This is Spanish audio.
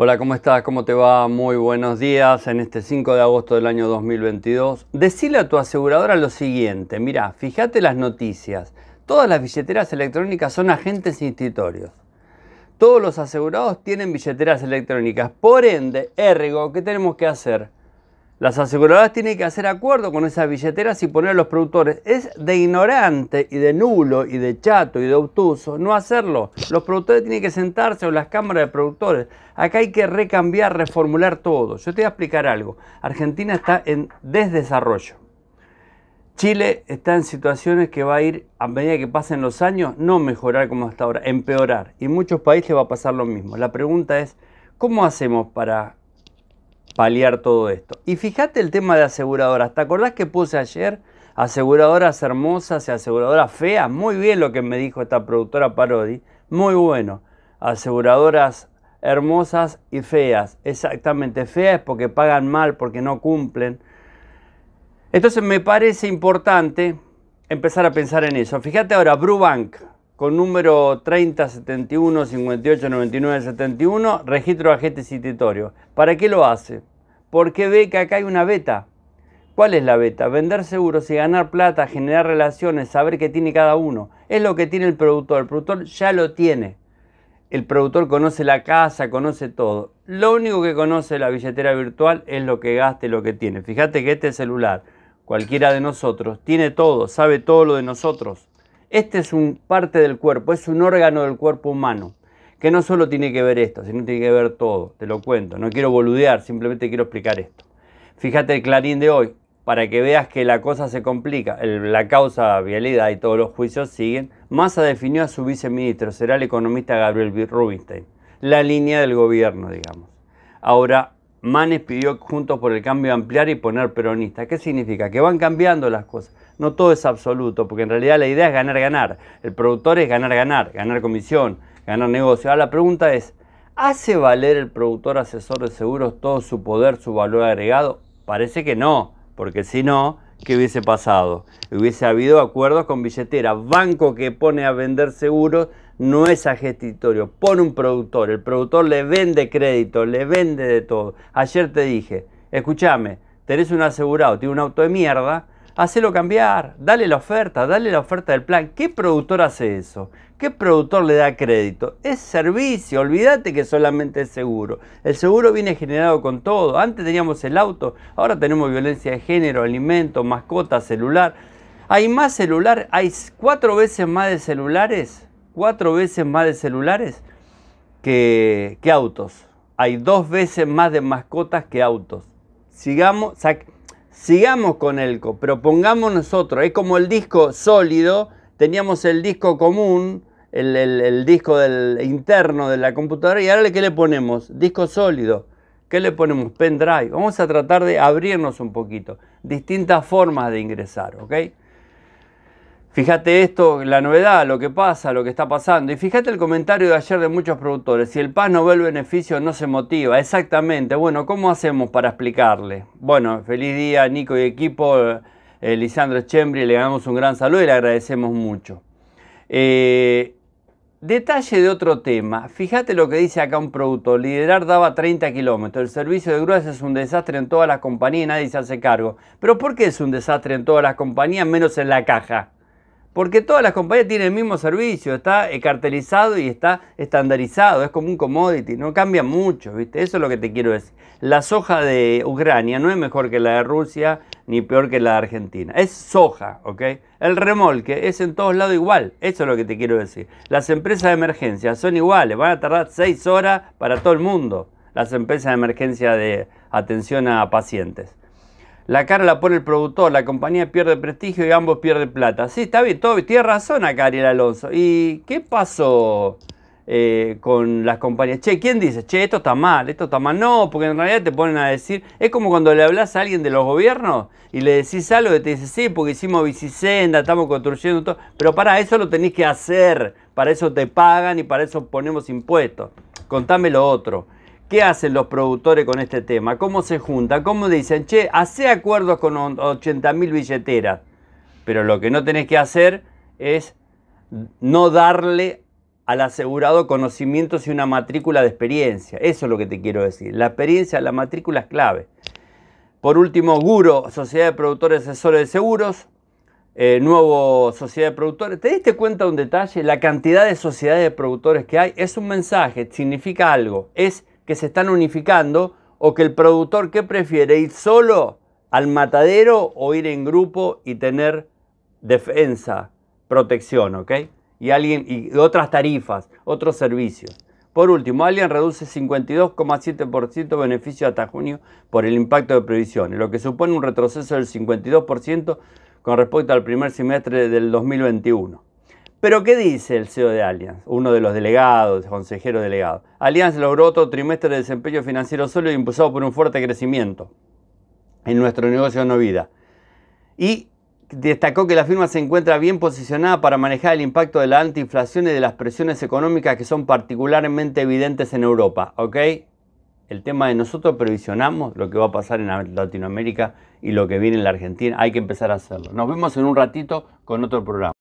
Hola, ¿cómo estás? ¿Cómo te va? Muy buenos días en este 5 de agosto del año 2022. Decile a tu aseguradora lo siguiente, mira, fíjate las noticias. Todas las billeteras electrónicas son agentes institutorios. Todos los asegurados tienen billeteras electrónicas. Por ende, ergo, ¿qué tenemos que hacer? Las aseguradoras tienen que hacer acuerdo con esas billeteras y poner a los productores. Es de ignorante y de nulo y de chato y de obtuso no hacerlo. Los productores tienen que sentarse o las cámaras de productores. Acá hay que recambiar, reformular todo. Yo te voy a explicar algo. Argentina está en desdesarrollo. Chile está en situaciones que va a ir, a medida que pasen los años, no mejorar como hasta ahora, empeorar. Y muchos países va a pasar lo mismo. La pregunta es, ¿cómo hacemos para paliar todo esto. Y fíjate el tema de aseguradoras. ¿Te acordás que puse ayer aseguradoras hermosas y aseguradoras feas? Muy bien lo que me dijo esta productora Parodi. Muy bueno. Aseguradoras hermosas y feas. Exactamente, feas porque pagan mal, porque no cumplen. Entonces me parece importante empezar a pensar en eso. Fíjate ahora, Brubank con número 3071 58 99 71, registro de agente citatorio. ¿Para qué lo hace? Porque ve que acá hay una beta. ¿Cuál es la beta? Vender seguros y ganar plata, generar relaciones, saber qué tiene cada uno. Es lo que tiene el productor. El productor ya lo tiene. El productor conoce la casa, conoce todo. Lo único que conoce la billetera virtual es lo que gaste, lo que tiene. Fíjate que este celular, cualquiera de nosotros, tiene todo, sabe todo lo de nosotros. Este es un parte del cuerpo, es un órgano del cuerpo humano, que no solo tiene que ver esto, sino tiene que ver todo, te lo cuento, no quiero boludear, simplemente quiero explicar esto. Fíjate el clarín de hoy, para que veas que la cosa se complica, la causa vialidad y todos los juicios siguen, Massa definió a su viceministro, será el economista Gabriel Rubinstein, la línea del gobierno, digamos. Ahora Manes pidió juntos por el cambio ampliar y poner peronista. ¿Qué significa? Que van cambiando las cosas. No todo es absoluto, porque en realidad la idea es ganar, ganar. El productor es ganar, ganar, ganar comisión, ganar negocio. Ahora la pregunta es, ¿hace valer el productor asesor de seguros todo su poder, su valor agregado? Parece que no, porque si no, ¿qué hubiese pasado? Hubiese habido acuerdos con billetera, banco que pone a vender seguros no es agestitorio. Pone un productor, el productor le vende crédito, le vende de todo. Ayer te dije, escúchame, tenés un asegurado, tiene un auto de mierda, hacelo cambiar, dale la oferta, dale la oferta del plan. ¿Qué productor hace eso? ¿Qué productor le da crédito? Es servicio, olvídate que solamente es seguro. El seguro viene generado con todo. Antes teníamos el auto, ahora tenemos violencia de género, alimentos, mascota, celular. Hay más celular, hay cuatro veces más de celulares cuatro veces más de celulares que, autos. Hay dos veces más de mascotas que autos. Sigamos, sigamos con Elco, pero pongamos nosotros, es como el disco sólido, teníamos el disco común, el, disco del, interno de la computadora y ahora ¿qué le ponemos? Disco sólido. ¿Qué le ponemos? Pendrive. Vamos a tratar de abrirnos un poquito. Distintas formas de ingresar, ¿ok? Fíjate esto, la novedad, lo que pasa, lo que está pasando. Y fíjate el comentario de ayer de muchos productores. Si el PAS no ve el beneficio, no se motiva. Exactamente. Bueno, ¿cómo hacemos para explicarle? Bueno, feliz día, Nico y equipo. Eh, Lisandro Chembri, le damos un gran saludo y le agradecemos mucho. Eh, detalle de otro tema. Fíjate lo que dice acá un productor. Liderar daba 30 kilómetros. El servicio de grúas es un desastre en todas las compañías y nadie se hace cargo. Pero ¿por qué es un desastre en todas las compañías menos en la caja? Porque todas las compañías tienen el mismo servicio, está cartelizado y está estandarizado, es como un commodity, no cambia mucho, ¿viste? Eso es lo que te quiero decir. La soja de Ucrania no es mejor que la de Rusia ni peor que la de Argentina, es soja, ¿ok? El remolque es en todos lados igual, eso es lo que te quiero decir. Las empresas de emergencia son iguales, van a tardar seis horas para todo el mundo, las empresas de emergencia de atención a pacientes la cara la pone el productor, la compañía pierde prestigio y ambos pierden plata. Sí, está bien, todo, tiene razón acá Ariel Alonso. ¿Y qué pasó eh, con las compañías? Che, ¿quién dice? Che, esto está mal, esto está mal. No, porque en realidad te ponen a decir, es como cuando le hablas a alguien de los gobiernos y le decís algo y te dice, sí, porque hicimos bicisenda, estamos construyendo todo. Pero para eso lo tenés que hacer, para eso te pagan y para eso ponemos impuestos. Contame lo otro. ¿Qué hacen los productores con este tema? ¿Cómo se juntan? ¿Cómo dicen, che, hace acuerdos con 80.000 billeteras? Pero lo que no tenés que hacer es no darle al asegurado conocimientos y una matrícula de experiencia. Eso es lo que te quiero decir. La experiencia, la matrícula es clave. Por último, Guro, Sociedad de Productores Asesores de Seguros, eh, nuevo Sociedad de Productores. ¿Te diste cuenta de un detalle? La cantidad de sociedades de productores que hay es un mensaje, significa algo. Es que se están unificando o que el productor que prefiere ir solo al matadero o ir en grupo y tener defensa, protección, ¿ok? Y, alguien, y otras tarifas, otros servicios. Por último, alguien reduce 52,7% beneficio hasta junio por el impacto de previsiones, lo que supone un retroceso del 52% con respecto al primer semestre del 2021. Pero ¿qué dice el CEO de Allianz? Uno de los delegados, consejero delegado. Allianz logró otro trimestre de desempeño financiero sólido impulsado por un fuerte crecimiento en nuestro negocio no vida. Y destacó que la firma se encuentra bien posicionada para manejar el impacto de la antiinflación y de las presiones económicas que son particularmente evidentes en Europa. ¿Ok? El tema de nosotros previsionamos lo que va a pasar en Latinoamérica y lo que viene en la Argentina. Hay que empezar a hacerlo. Nos vemos en un ratito con otro programa.